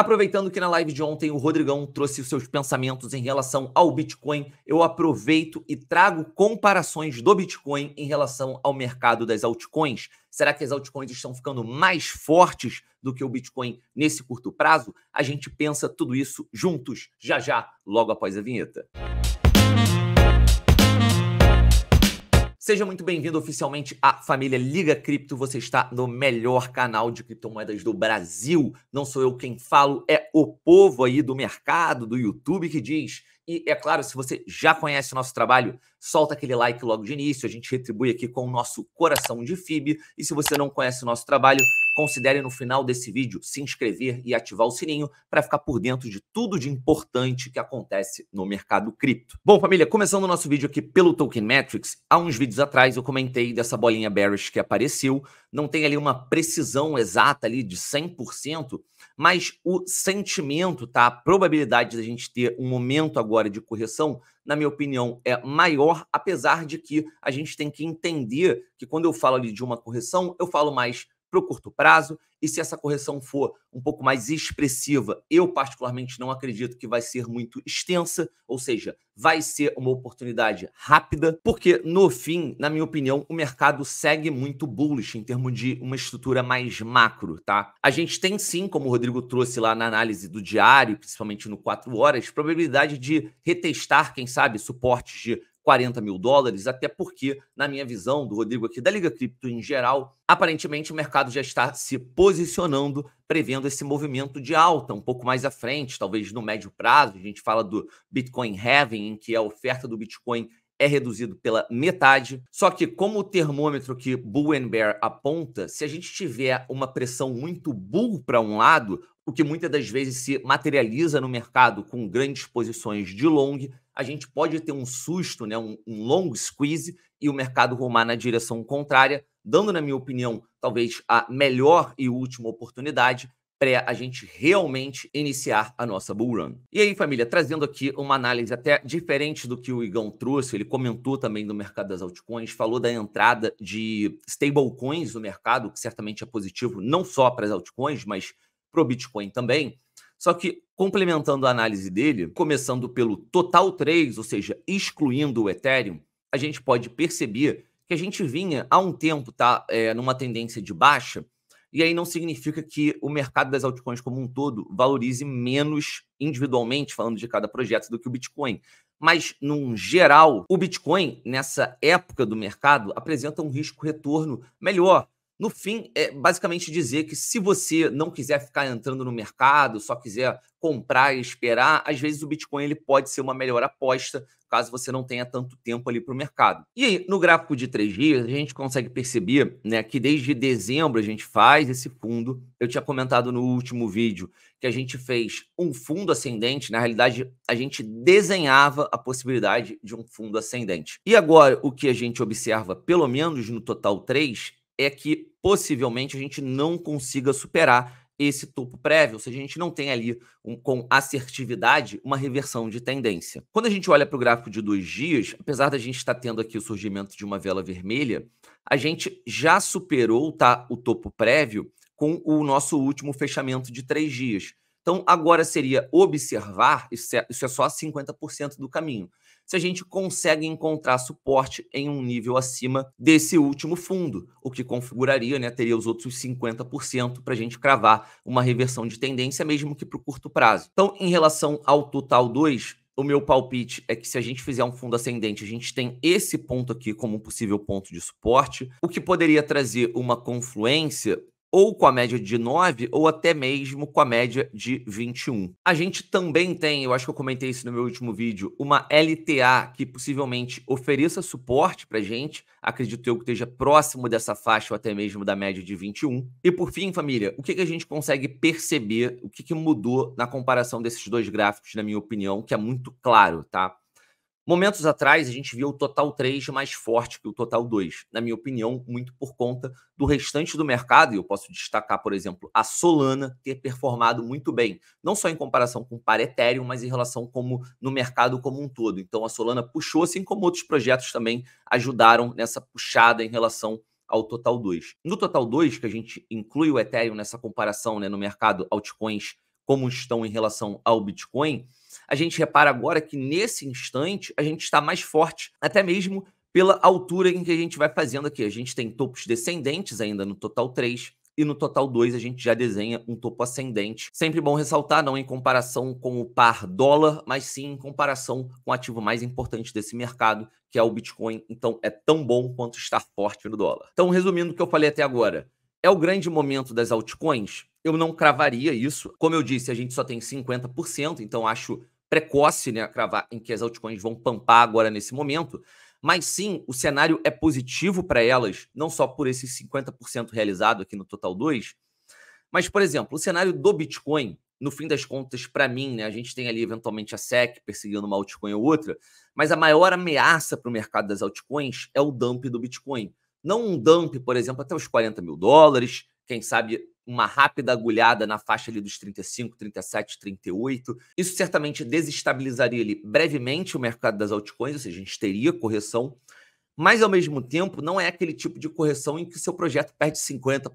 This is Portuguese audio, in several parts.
Aproveitando que na live de ontem o Rodrigão trouxe os seus pensamentos em relação ao Bitcoin, eu aproveito e trago comparações do Bitcoin em relação ao mercado das altcoins. Será que as altcoins estão ficando mais fortes do que o Bitcoin nesse curto prazo? A gente pensa tudo isso juntos, já já, logo após a vinheta. Seja muito bem-vindo oficialmente à família Liga Cripto. Você está no melhor canal de criptomoedas do Brasil. Não sou eu quem falo, é o povo aí do mercado, do YouTube que diz. E é claro, se você já conhece o nosso trabalho, solta aquele like logo de início, a gente retribui aqui com o nosso coração de FIB. E se você não conhece o nosso trabalho, considere no final desse vídeo se inscrever e ativar o sininho para ficar por dentro de tudo de importante que acontece no mercado cripto. Bom, família, começando o nosso vídeo aqui pelo Token Metrics, há uns vídeos atrás eu comentei dessa bolinha bearish que apareceu, não tem ali uma precisão exata ali de 100%, mas o sentimento, tá? A probabilidade da gente ter um momento agora de correção na minha opinião, é maior, apesar de que a gente tem que entender que quando eu falo ali de uma correção, eu falo mais para o curto prazo, e se essa correção for um pouco mais expressiva, eu particularmente não acredito que vai ser muito extensa, ou seja, vai ser uma oportunidade rápida, porque no fim, na minha opinião, o mercado segue muito bullish em termos de uma estrutura mais macro, tá? A gente tem sim, como o Rodrigo trouxe lá na análise do diário, principalmente no 4 horas, probabilidade de retestar, quem sabe, suportes de 40 mil dólares, até porque, na minha visão, do Rodrigo aqui, da Liga Cripto em geral, aparentemente o mercado já está se posicionando, prevendo esse movimento de alta um pouco mais à frente, talvez no médio prazo. A gente fala do Bitcoin Heaven, em que a oferta do Bitcoin é reduzido pela metade. Só que, como o termômetro que Bull and Bear aponta, se a gente tiver uma pressão muito bull para um lado, o que muitas das vezes se materializa no mercado com grandes posições de long, a gente pode ter um susto, né, um, um long squeeze e o mercado rumar na direção contrária, dando, na minha opinião, talvez a melhor e última oportunidade pré a gente realmente iniciar a nossa bull run. E aí, família, trazendo aqui uma análise até diferente do que o Igão trouxe, ele comentou também do mercado das altcoins, falou da entrada de stablecoins no mercado, que certamente é positivo não só para as altcoins, mas para o Bitcoin também. Só que, complementando a análise dele, começando pelo total 3, ou seja, excluindo o Ethereum, a gente pode perceber que a gente vinha há um tempo tá, é, numa tendência de baixa, e aí não significa que o mercado das altcoins como um todo valorize menos individualmente, falando de cada projeto, do que o Bitcoin. Mas, num geral, o Bitcoin, nessa época do mercado, apresenta um risco-retorno melhor no fim, é basicamente dizer que se você não quiser ficar entrando no mercado, só quiser comprar e esperar, às vezes o Bitcoin ele pode ser uma melhor aposta, caso você não tenha tanto tempo ali para o mercado. E aí, no gráfico de três dias, a gente consegue perceber né, que desde dezembro a gente faz esse fundo. Eu tinha comentado no último vídeo que a gente fez um fundo ascendente. Na realidade, a gente desenhava a possibilidade de um fundo ascendente. E agora, o que a gente observa, pelo menos no total 3, é que possivelmente a gente não consiga superar esse topo prévio, se a gente não tem ali um, com assertividade uma reversão de tendência. Quando a gente olha para o gráfico de dois dias, apesar da gente estar tá tendo aqui o surgimento de uma vela vermelha, a gente já superou tá, o topo prévio com o nosso último fechamento de três dias. Então, agora seria observar, isso é, isso é só 50% do caminho se a gente consegue encontrar suporte em um nível acima desse último fundo, o que configuraria, né, teria os outros 50% para a gente cravar uma reversão de tendência, mesmo que para o curto prazo. Então, em relação ao total 2, o meu palpite é que se a gente fizer um fundo ascendente, a gente tem esse ponto aqui como um possível ponto de suporte, o que poderia trazer uma confluência ou com a média de 9 ou até mesmo com a média de 21. A gente também tem, eu acho que eu comentei isso no meu último vídeo, uma LTA que possivelmente ofereça suporte para gente, acredito eu que esteja próximo dessa faixa ou até mesmo da média de 21. E por fim, família, o que, que a gente consegue perceber, o que, que mudou na comparação desses dois gráficos, na minha opinião, que é muito claro, tá? Momentos atrás, a gente viu o Total 3 mais forte que o Total 2, na minha opinião, muito por conta do restante do mercado, e eu posso destacar, por exemplo, a Solana ter performado muito bem, não só em comparação com o par Ethereum, mas em relação como no mercado como um todo. Então a Solana puxou, assim como outros projetos também ajudaram nessa puxada em relação ao Total 2. No Total 2, que a gente inclui o Ethereum nessa comparação né, no mercado altcoins como estão em relação ao Bitcoin, a gente repara agora que nesse instante a gente está mais forte, até mesmo pela altura em que a gente vai fazendo aqui. A gente tem topos descendentes ainda no total 3 e no total 2 a gente já desenha um topo ascendente. Sempre bom ressaltar, não em comparação com o par dólar, mas sim em comparação com o ativo mais importante desse mercado, que é o Bitcoin. Então é tão bom quanto estar forte no dólar. Então, resumindo o que eu falei até agora, é o grande momento das altcoins? Eu não cravaria isso. Como eu disse, a gente só tem 50%, então acho precoce né, cravar em que as altcoins vão pampar agora nesse momento. Mas sim, o cenário é positivo para elas, não só por esse 50% realizado aqui no Total 2, mas, por exemplo, o cenário do Bitcoin, no fim das contas, para mim, né, a gente tem ali eventualmente a SEC perseguindo uma altcoin ou outra, mas a maior ameaça para o mercado das altcoins é o dump do Bitcoin. Não um dump, por exemplo, até os 40 mil dólares, quem sabe uma rápida agulhada na faixa ali dos 35, 37, 38. Isso certamente desestabilizaria ali brevemente o mercado das altcoins, ou seja, a gente teria correção, mas ao mesmo tempo não é aquele tipo de correção em que o seu projeto perde 50%,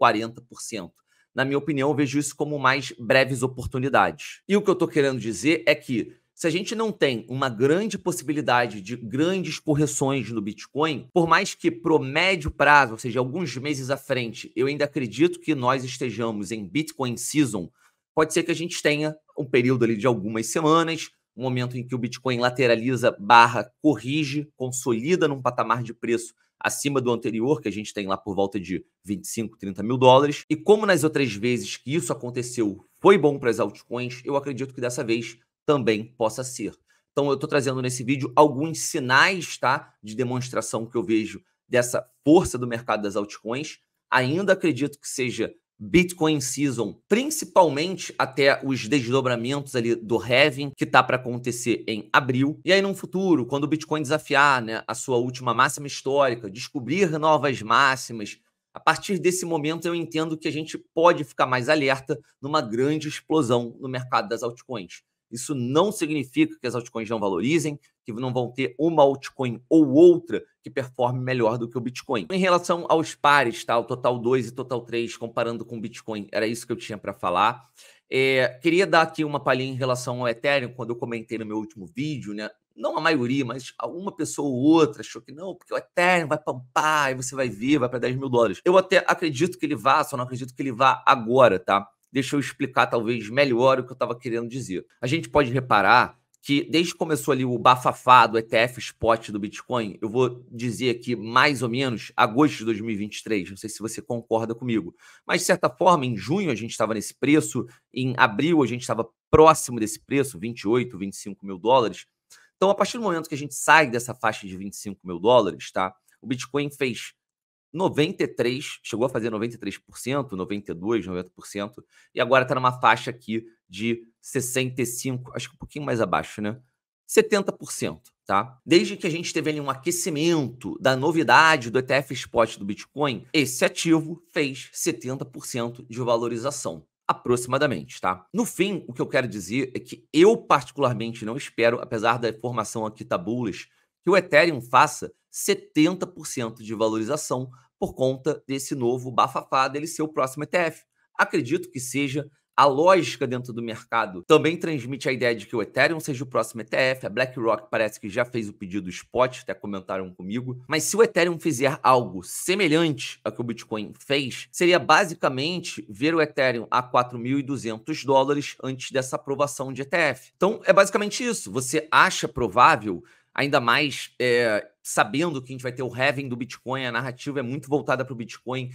40%. Na minha opinião, eu vejo isso como mais breves oportunidades. E o que eu estou querendo dizer é que se a gente não tem uma grande possibilidade de grandes correções no Bitcoin, por mais que pro médio prazo, ou seja, alguns meses à frente, eu ainda acredito que nós estejamos em Bitcoin season, pode ser que a gente tenha um período ali de algumas semanas, um momento em que o Bitcoin lateraliza, barra, corrige, consolida num patamar de preço acima do anterior, que a gente tem lá por volta de 25, 30 mil dólares. E como nas outras vezes que isso aconteceu foi bom para as altcoins, eu acredito que dessa vez também possa ser. Então, eu estou trazendo nesse vídeo alguns sinais tá, de demonstração que eu vejo dessa força do mercado das altcoins. Ainda acredito que seja Bitcoin Season, principalmente até os desdobramentos ali do Heaven, que tá para acontecer em abril. E aí no futuro, quando o Bitcoin desafiar, né, a sua última máxima histórica, descobrir novas máximas, a partir desse momento eu entendo que a gente pode ficar mais alerta numa grande explosão no mercado das altcoins. Isso não significa que as altcoins não valorizem, que não vão ter uma altcoin ou outra que performe melhor do que o Bitcoin. Em relação aos pares, tá? O Total 2 e Total 3, comparando com o Bitcoin, era isso que eu tinha para falar. É, queria dar aqui uma palhinha em relação ao Ethereum, quando eu comentei no meu último vídeo, né? Não a maioria, mas alguma pessoa ou outra achou que não, porque o Ethereum vai pampar e você vai ver, vai para 10 mil dólares. Eu até acredito que ele vá, só não acredito que ele vá agora, tá? Deixa eu explicar talvez melhor o que eu estava querendo dizer. A gente pode reparar que desde que começou ali o bafafá do ETF spot do Bitcoin, eu vou dizer aqui mais ou menos agosto de 2023, não sei se você concorda comigo, mas de certa forma em junho a gente estava nesse preço, em abril a gente estava próximo desse preço, 28, 25 mil dólares. Então a partir do momento que a gente sai dessa faixa de 25 mil dólares, tá? O Bitcoin fez 93, chegou a fazer 93%, 92%, 90%, e agora está numa faixa aqui de 65%, acho que um pouquinho mais abaixo, né? 70%, tá? Desde que a gente teve ali um aquecimento da novidade do ETF Spot do Bitcoin, esse ativo fez 70% de valorização aproximadamente, tá? No fim, o que eu quero dizer é que eu particularmente não espero, apesar da formação aqui tá bullish, que o Ethereum faça 70% de valorização por conta desse novo bafafá dele ser o próximo ETF. Acredito que seja a lógica dentro do mercado. Também transmite a ideia de que o Ethereum seja o próximo ETF. A BlackRock parece que já fez o pedido spot, até comentaram comigo. Mas se o Ethereum fizer algo semelhante a que o Bitcoin fez, seria basicamente ver o Ethereum a 4.200 dólares antes dessa aprovação de ETF. Então é basicamente isso. Você acha provável ainda mais é, sabendo que a gente vai ter o heaven do Bitcoin, a narrativa é muito voltada para o Bitcoin.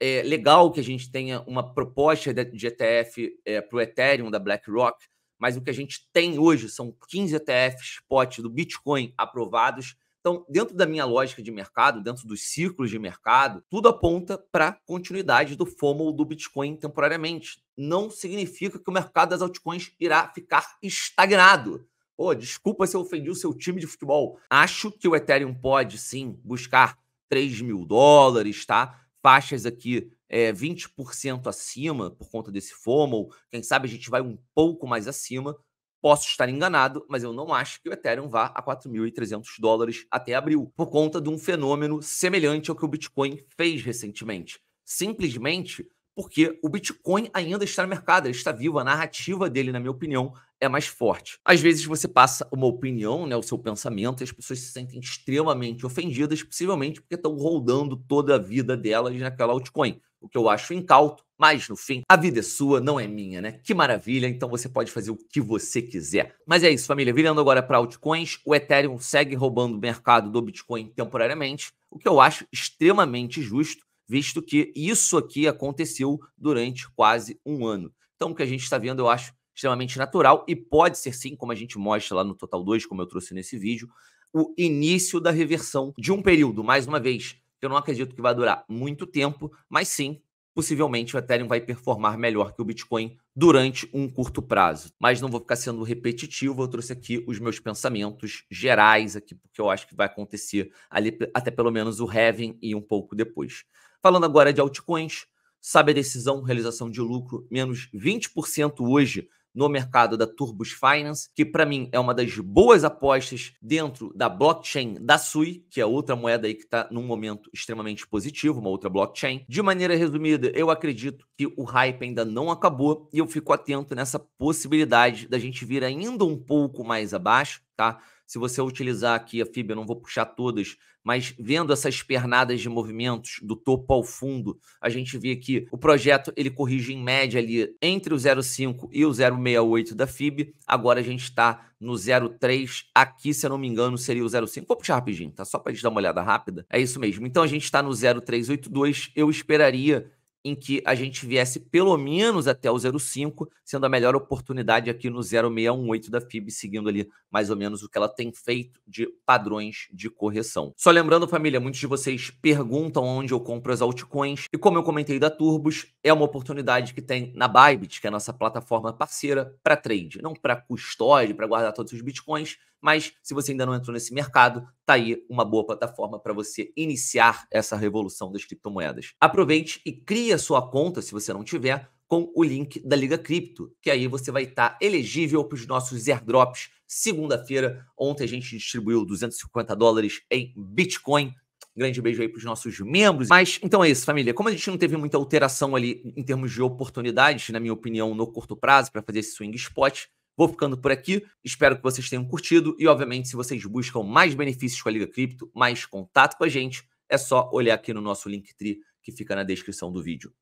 É legal que a gente tenha uma proposta de ETF é, eh, para o Ethereum da BlackRock, mas o que a gente tem hoje são 15 ETFs spot do Bitcoin aprovados. Então, dentro da minha lógica de mercado, dentro dos ciclos de mercado, tudo aponta para continuidade do FOMO do Bitcoin temporariamente. Não significa que o mercado das altcoins irá ficar estagnado Pô, desculpa se eu ofendi o seu time de futebol. Acho que o Ethereum pode sim buscar 3 mil dólares, tá? Faixas aqui é, 20% acima por conta desse FOMO. Quem sabe a gente vai um pouco mais acima. Posso estar enganado, mas eu não acho que o Ethereum vá a 4.300 dólares até abril, por conta de um fenômeno semelhante ao que o Bitcoin fez recentemente. Simplesmente porque o Bitcoin ainda está no mercado, ele está vivo, a narrativa dele, na minha opinião, é mais forte. Às vezes você passa uma opinião, né, o seu pensamento, e as pessoas se sentem extremamente ofendidas, possivelmente porque estão rodando toda a vida delas naquela altcoin, o que eu acho incauto, mas no fim, a vida é sua, não é minha, né? Que maravilha, então você pode fazer o que você quiser. Mas é isso, família, virando agora para altcoins, o Ethereum segue roubando o mercado do Bitcoin temporariamente, o que eu acho extremamente justo, visto que isso aqui aconteceu durante quase um ano. Então, o que a gente está vendo, eu acho extremamente natural e pode ser sim, como a gente mostra lá no Total 2, como eu trouxe nesse vídeo, o início da reversão de um período, mais uma vez, eu não acredito que vai durar muito tempo, mas sim, possivelmente o Ethereum vai performar melhor que o Bitcoin durante um curto prazo. Mas não vou ficar sendo repetitivo, eu trouxe aqui os meus pensamentos gerais aqui, porque eu acho que vai acontecer ali até pelo menos o halving e um pouco depois. Falando agora de altcoins, sabe a decisão, realização de lucro, menos 20% hoje no mercado da Turbos Finance, que para mim é uma das boas apostas dentro da blockchain da Sui, que é outra moeda aí que está num momento extremamente positivo, uma outra blockchain. De maneira resumida, eu acredito que o hype ainda não acabou e eu fico atento nessa possibilidade da gente vir ainda um pouco mais abaixo, tá? Se você utilizar aqui a fibra, eu não vou puxar todas, mas vendo essas pernadas de movimentos do topo ao fundo, a gente vê que o projeto ele corrige em média ali entre o 0,5 e o 0,68 da FIB. Agora a gente está no 0,3. Aqui, se eu não me engano, seria o 0,5. Vou puxar rapidinho, tá? Só para a gente dar uma olhada rápida. É isso mesmo. Então a gente está no 0,382. Eu esperaria em que a gente viesse pelo menos até o 0,5, sendo a melhor oportunidade aqui no 0,618 da FIB, seguindo ali mais ou menos o que ela tem feito de padrões de correção. Só lembrando, família, muitos de vocês perguntam onde eu compro as altcoins, e como eu comentei da Turbos, é uma oportunidade que tem na Bybit, que é a nossa plataforma parceira para trade, não para custódia, para guardar todos os bitcoins, mas se você ainda não entrou nesse mercado, tá aí uma boa plataforma para você iniciar essa revolução das criptomoedas. Aproveite e crie a sua conta, se você não tiver, com o link da Liga Cripto, que aí você vai estar tá elegível para os nossos airdrops. Segunda-feira, ontem a gente distribuiu 250 dólares em Bitcoin. Grande beijo aí para os nossos membros. Mas então é isso, família. Como a gente não teve muita alteração ali em termos de oportunidades, na minha opinião, no curto prazo, para fazer esse swing spot, Vou ficando por aqui, espero que vocês tenham curtido e, obviamente, se vocês buscam mais benefícios com a Liga Cripto, mais contato com a gente, é só olhar aqui no nosso Linktree que fica na descrição do vídeo.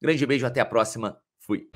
Grande beijo, até a próxima, fui!